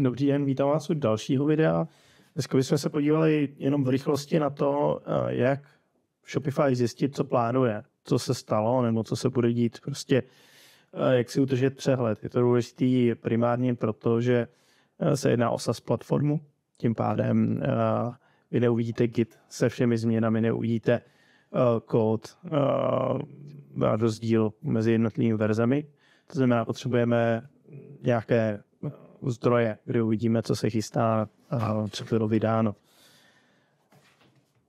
Dobrý den, vítám vás u dalšího videa. Dneska bychom se podívali jenom v rychlosti na to, eh, jak Shopify zjistit, co plánuje, co se stalo nebo co se bude dít. Prostě eh, jak si udržet přehled. Je to důležité primárně proto, že eh, se jedná o SaaS platformu, tím pádem vy neuvidíte Git se všemi změnami, neuvidíte kód a rozdíl mezi jednotlivými verzemi. To znamená, potřebujeme nějaké zdroje, kdy uvidíme, co se chystá a co bylo vydáno.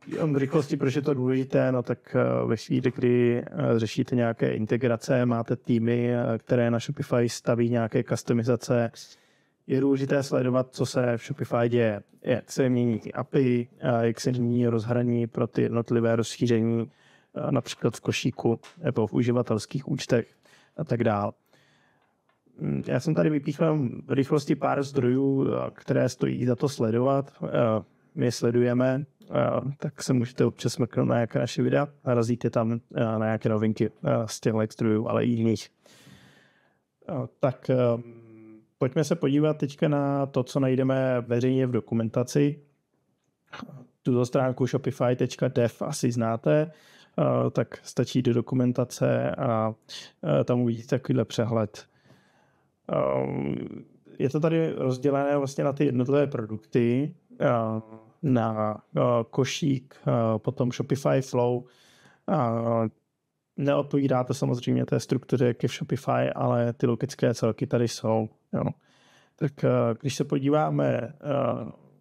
Jenom v rychlosti, proč je to důležité, no tak eh, ve chvíli, kdy eh, řešíte nějaké integrace, máte týmy, eh, které na Shopify staví nějaké customizace, je důležité sledovat, co se v Shopify děje, jak se mění API, jak se mění rozhraní pro ty jednotlivé rozšíření, například v košíku nebo v uživatelských účtech a tak dále. Hm, já jsem tady vypíchl v rychlosti pár zdrojů, eh, které stojí za to sledovat. Eh, my je sledujeme, eh, tak se můžete občas mrknout na nějaké naše videa. a razíte tam na nějaké novinky z těchto zdrojů, ale i jiných. Tak pojďme se podívat teďka na to, co najdeme veřejně v dokumentaci. Tuto stránku shopify.dev asi znáte tak stačí do dokumentace a tam uvidíte takovýhle přehled Ehm, je to tady rozdělené vlastně na ty jednotlivé produkty, ehm, na eh, košík, eh, potom Shopify Flow. Eh, neodpovídá to samozřejmě té struktuře, jak je v Shopify, ale ty logické celky tady jsou. Jo. Tak když se podíváme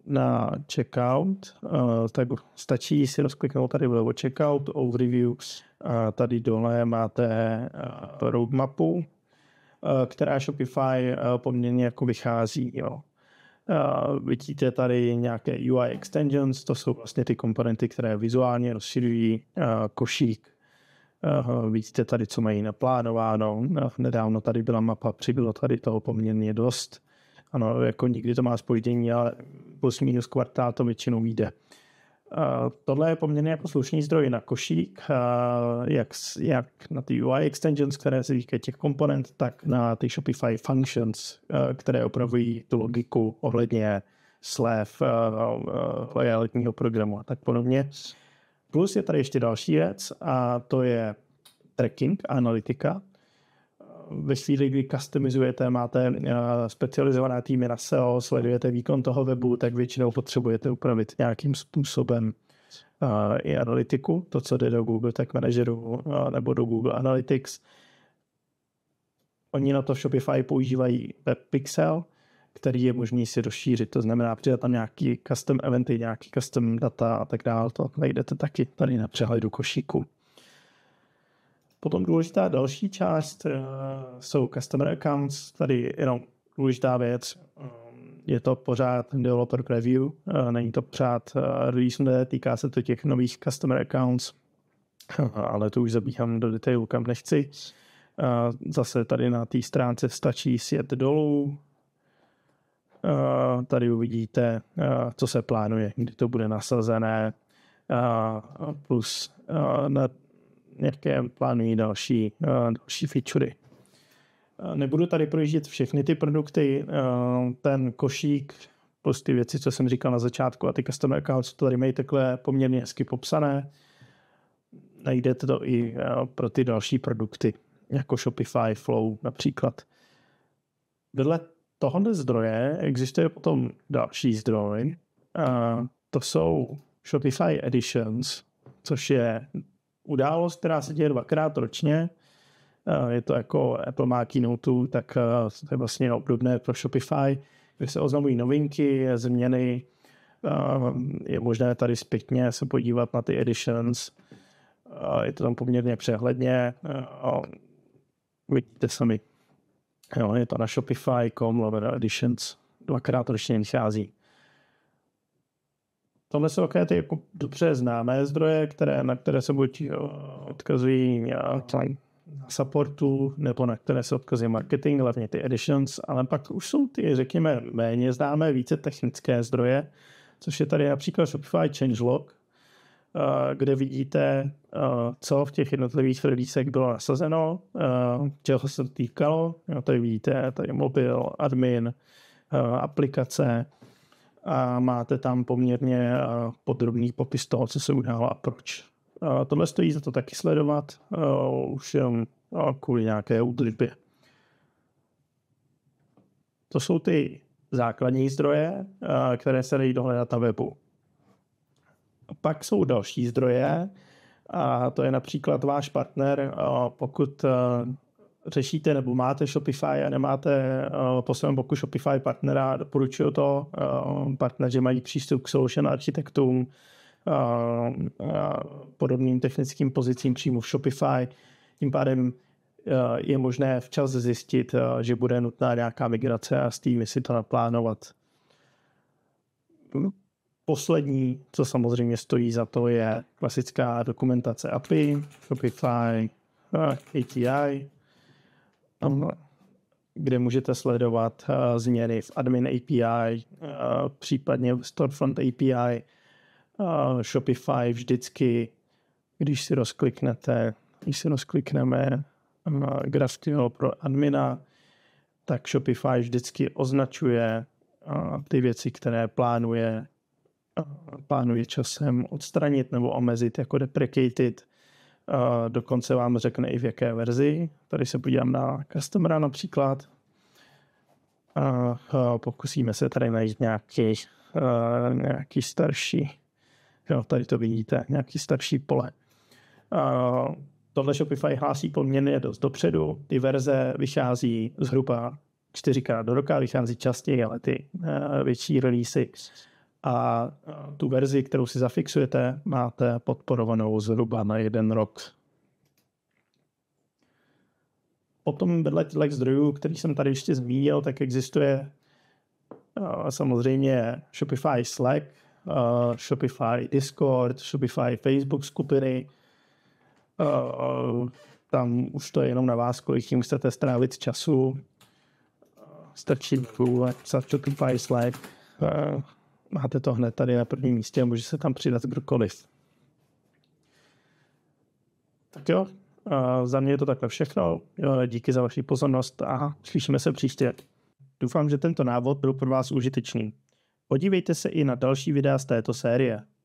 na checkout, tak stačí si rozkliknout tady vlevo checkout, overview, tady dole máte roadmapu, Eh, která Shopify eh, poměrně jako vychází. Jo. Eh, vidíte tady nějaké UI extensions, to jsou vlastně ty komponenty, které vizuálně rozšiřují košík. Vidíte tady, co mají naplánováno. No, nedávno tady byla mapa, přibylo tady toho poměrně dost. Ano, jako nikdy to má spojení, ale plus minus kvartál to většinou jde. Uh, tohle je poměrně jako slušný zdroj na košík, jak, jak na ty UI extensions, které se týkají těch komponent, tak na ty Shopify functions, které opravují tu logiku ohledně slev, lojalitního programu a tak podobně. Plus je tady ještě další věc a to je tracking, analytika ve chvíli, kdy customizujete, máte eh, specializované týmy na SEO, sledujete výkon toho webu, tak většinou potřebujete upravit nějakým způsobem eh, i analytiku, to, co jde do Google Tag Manageru eh, nebo do Google Analytics. Oni na to Shopify používají web Pixel, který je možný si rozšířit, to znamená přidat tam nějaký custom eventy, nějaký custom data a tak dále, to najdete taky tady na přehledu košíku. Potom důležitá další část uh, jsou customer accounts, tady jenom důležitá věc, eh, je to pořád developer preview, uh, není to pořád uh, release, týká se to těch nových customer accounts, ale to už zabíhám do detailu, kam nechci. Zase tady na té stránce stačí sjet dolů, tady uvidíte, co se plánuje, kdy to bude nasazené, plus na jaké plánují další, eh, další featurey. Eh, nebudu tady projíždět všechny ty produkty, eh, ten košík, plus prostě ty věci, co jsem říkal na začátku a ty custom accounts, to tady mají takhle poměrně hezky popsané. Najdete to i pro ty další produkty, jako Shopify, Flow například. Vedle tohohle zdroje existuje potom další zdroj. A to jsou Shopify Editions, což je událost, která se děje dvakrát ročně. Eh, je to jako Apple má keynote, tak eh, to je vlastně obdobné pro Shopify, kde se oznamují novinky, změny. Eh, je možné tady zpětně se podívat na ty editions. Je to tam poměrně přehledně. Vidíte sami. Jo, je to na Shopify.com, Lover Editions. Dvakrát ročně vychází. Tohle jsou také ty jako dobře známé zdroje, které, na které se buď eh, odkazují supportu, nebo na které se odkazuje marketing, hlavně ty editions, ale pak už jsou ty, řekněme, méně známé, více technické zdroje, což je tady například Shopify Changelog, eh, kde vidíte, eh, co v těch jednotlivých releasech bylo nasazeno, čeho se týkalo. Tady vidíte, tady mobil, admin, aplikace, a máte tam poměrně podrobný popis toho, co se událo a proč. Tohle stojí za to taky sledovat, už jen kvůli nějaké údržbě. To jsou ty základní zdroje, které se dají dohledat na webu. Pak jsou další zdroje, a to je například váš partner, pokud řešíte nebo máte Shopify a nemáte uh, po svém boku Shopify partnera, doporučuju to. Uh, partneři mají přístup k solution architektům, uh, podobným technickým pozicím přímo v Shopify. Tím pádem je možné včas zjistit, že bude nutná nějaká migrace a s tím si to naplánovat. Poslední, co samozřejmě stojí za to, je klasická dokumentace API, Shopify, API, kde můžete sledovat uh, změny v admin API, uh, eh, případně v storefront API, uh, eh, Shopify vždycky, když si rozkliknete, když si rozklikneme uh, GraphQL pro admina, tak Shopify vždycky označuje uh, ty věci, které plánuje, uh, plánuje časem odstranit nebo omezit jako deprecated dokonce vám řekne i v jaké verzi. Tady se podívám na customera například. A pokusíme se tady najít nějaký, nějaký starší, jo, tady to vidíte, nějaký starší pole. A tohle Shopify hlásí poměrně dost dopředu. Ty verze vychází zhruba čtyřikrát do roka, vychází častěji, ale ty větší releasy a tu verzi, kterou si zafixujete, máte podporovanou zhruba na jeden rok. Potom vedle těch zdrojů, který jsem tady ještě zmínil, tak existuje samozřejmě Shopify Slack, Shopify Discord, Shopify Facebook skupiny. Tam už to je jenom na vás, kolik tím chcete strávit času. Stačí Google, Shopify Slack, máte to hned tady na prvním místě a může se tam přidat kdokoliv. Tak jo, a za mě je to takhle všechno. Jo, díky za vaši pozornost a slyšíme se příště. Doufám, že tento návod byl pro vás užitečný. Podívejte se i na další videa z této série.